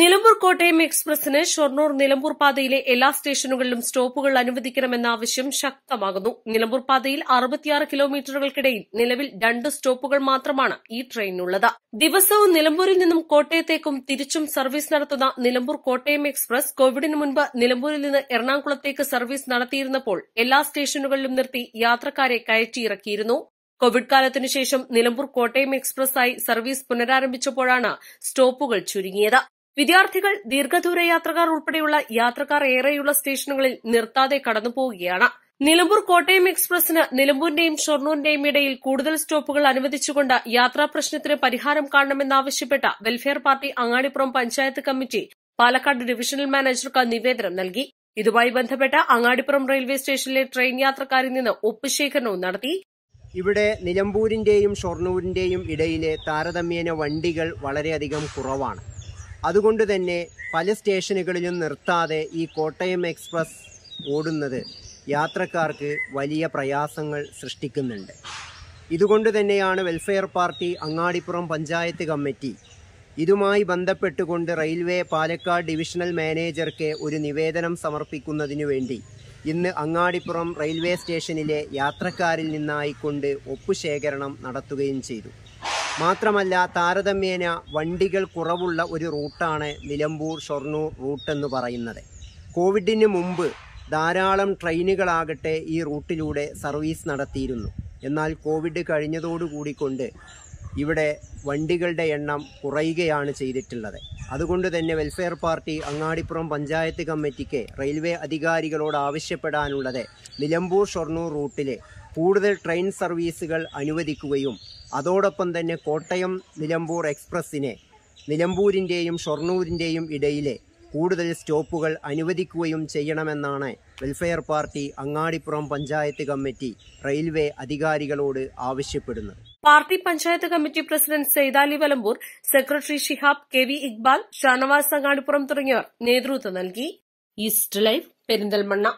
നിലമ്പൂർ കോട്ടയം എക്സ്പ്രസിന് ഷൊർണൂർ നിലമ്പൂർ പാതയിലെ എല്ലാ സ്റ്റേഷനുകളിലും സ്റ്റോപ്പുകൾ അനുവദിക്കണമെന്ന ആവശ്യം ശക്തമാകുന്നു നിലമ്പൂർ പാതയിൽ അറുപത്തിയാറ് കിലോമീറ്ററുകൾക്കിടയിൽ നിലവിൽ രണ്ട് സ്റ്റോപ്പുകൾ മാത്രമാണ് ഈ ട്രെയിനിനുള്ളത് ദിവസവും നിലമ്പൂരിൽ നിന്നും കോട്ടയത്തേക്കും തിരിച്ചും സർവീസ് നടത്തുന്ന നിലമ്പൂർ കോട്ടയം എക്സ്പ്രസ് കോവിഡിന് മുൻപ് നിലമ്പൂരിൽ നിന്ന് എറണാകുളത്തേക്ക് സർവീസ് നടത്തിയിരുന്നപ്പോൾ എല്ലാ സ്റ്റേഷനുകളിലും നിർത്തി യാത്രക്കാരെ കയറ്റിയിറക്കിയിരുന്നു കോവിഡ് കാലത്തിനു ശേഷം നിലമ്പൂർ കോട്ടയം എക്സ്പ്രസ് ആയി സർവീസ് പുനരാരംഭിച്ചപ്പോഴാണ് സ്റ്റോപ്പുകൾ ചുരുങ്ങിയത് വിദ്യാർത്ഥികൾ ദീർഘദൂര യാത്രക്കാർ ഉൾപ്പെടെയുള്ള യാത്രക്കാർ ഏറെയുള്ള സ്റ്റേഷനുകളിൽ നിർത്താതെ കടന്നുപോവുകയാണ് നിലമ്പൂർ കോട്ടയം എക്സ്പ്രസിന് നിലമ്പൂരിന്റെയും ഷൊർണൂരിന്റെയും ഇടയിൽ കൂടുതൽ സ്റ്റോപ്പുകൾ അനുവദിച്ചുകൊണ്ട് യാത്രാ പ്രശ്നത്തിന് പരിഹാരം കാണണമെന്നാവശ്യപ്പെട്ട Welfare Party Angadipuram panchayat committee Palakkad divisional മാനേജർക്ക് നിവേദനം നൽകി ഇതുമായി ബന്ധപ്പെട്ട് അങ്ങാടിപ്പുറം റെയിൽവേ സ്റ്റേഷനിലെ ട്രെയിൻ യാത്രക്കാരിൽ നിന്ന് ഒപ്പുശേഖരണവും നടത്തി ഇവിടെ നിലമ്പൂരിന്റെയും ഷൊർണൂരിന്റെയും ഇടയിലെ താരതമ്യേന വണ്ടികൾ വളരെയധികം കുറവാണ് അതുകൊണ്ട് തന്നെ പല സ്റ്റേഷനുകളിലും നിർത്താതെ ഈ കോട്ടയം എക്സ്പ്രസ് ഓടുന്നത് യാത്രക്കാർക്ക് വലിയ പ്രയാസങ്ങൾ സൃഷ്ടിക്കുന്നുണ്ട് ഇതുകൊണ്ട് തന്നെയാണ് Welfare Party Angadipuram panchayat committee ഇതുമായി ബന്ധപ്പെട്ടുകൊണ്ട് റെയിൽവേ പാലക്കാട് ഡിവിഷണൽ മാനേജർക്ക് ഒരു നിവേദനം സമർപ്പിക്കുന്നതിനു വേണ്ടി ഇന്ന് അങ്ങാടിപ്പുറം റെയിൽവേ സ്റ്റേഷനിലെ യാത്രക്കാരിൽ നിന്നായിക്കൊണ്ട് ഒപ്പുശേഖരണം നടത്തുകയും ചെയ്തു മാത്രമല്ല താരതമ്യേന വണ്ടികൾ കുറവുള്ള ഒരു റൂട്ടാണ് നിലമ്പൂർ ഷൊർണൂർ റൂട്ടെന്ന് പറയുന്നത് കോവിഡിന് മുമ്പ് ധാരാളം ട്രെയിനുകളാകട്ടെ ഈ റൂട്ടിലൂടെ സർവീസ് നടത്തിയിരുന്നു എന്നാൽ കോവിഡ് കഴിഞ്ഞതോടുകൂടിക്കൊണ്ട് ഇവിടെ വണ്ടികളുടെ എണ്ണം കുറയുകയാണ് ചെയ്തിട്ടുള്ളത് അതുകൊണ്ട് തന്നെ വെൽഫെയർ പാർട്ടി അങ്ങാടിപ്പുറം പഞ്ചായത്ത് കമ്മിറ്റിക്ക് റെയിൽവേ അധികാരികളോട് ആവശ്യപ്പെടാനുള്ളത് നിലമ്പൂർ ഷൊർണൂർ റൂട്ടിലെ കൂടുതൽ ട്രെയിൻ സർവീസുകൾ അനുവദിക്കുകയും അതോടൊപ്പം തന്നെ കോട്ടയം നിലമ്പൂർ എക്സ്പ്രസ്സിനെ നിലമ്പൂരിൻ്റെയും ഷൊർണൂരിൻ്റെയും ഇടയിലെ കൂടുതൽ സ്റ്റോപ്പുകൾ അനുവദിക്കുകയും ചെയ്യണമെന്നാണ് Welfare Party Angadipuram panchayat committee railway അധികാരികളോട് ആവശ്യപ്പെടുന്നത് party panchayat committee president Saidali Valambur secretary Shihab K V Iqbal Shanavas Angadipuram തുടങ്ങിയവർ നേതൃത്വം നൽകി ഈസ്റ്റ് ലൈഫ് പെരിന്തൽമണ്ണ